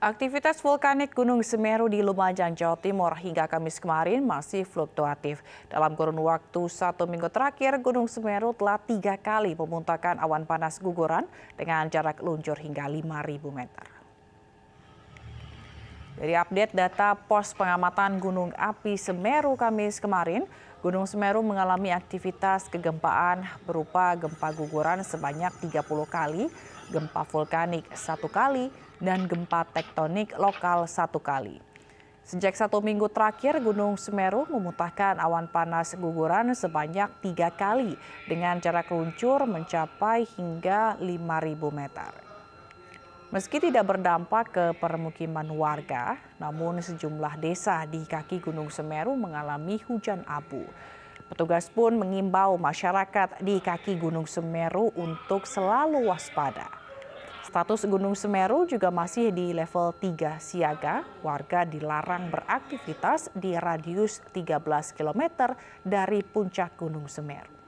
Aktivitas vulkanik Gunung Semeru di Lumajang, Jawa Timur hingga Kamis kemarin masih fluktuatif. Dalam kurun waktu satu minggu terakhir, Gunung Semeru telah tiga kali memuntahkan awan panas guguran dengan jarak luncur hingga 5.000 meter. Dari update data pos pengamatan Gunung Api Semeru Kamis kemarin, Gunung Semeru mengalami aktivitas kegempaan berupa gempa guguran sebanyak 30 kali, gempa vulkanik satu kali, dan gempa tektonik lokal satu kali. Sejak satu minggu terakhir, Gunung Semeru memutahkan awan panas guguran sebanyak tiga kali dengan jarak luncur mencapai hingga 5.000 meter. Meski tidak berdampak ke permukiman warga, namun sejumlah desa di kaki Gunung Semeru mengalami hujan abu. Petugas pun mengimbau masyarakat di kaki Gunung Semeru untuk selalu waspada. Status Gunung Semeru juga masih di level 3 siaga. Warga dilarang beraktivitas di radius 13 km dari puncak Gunung Semeru.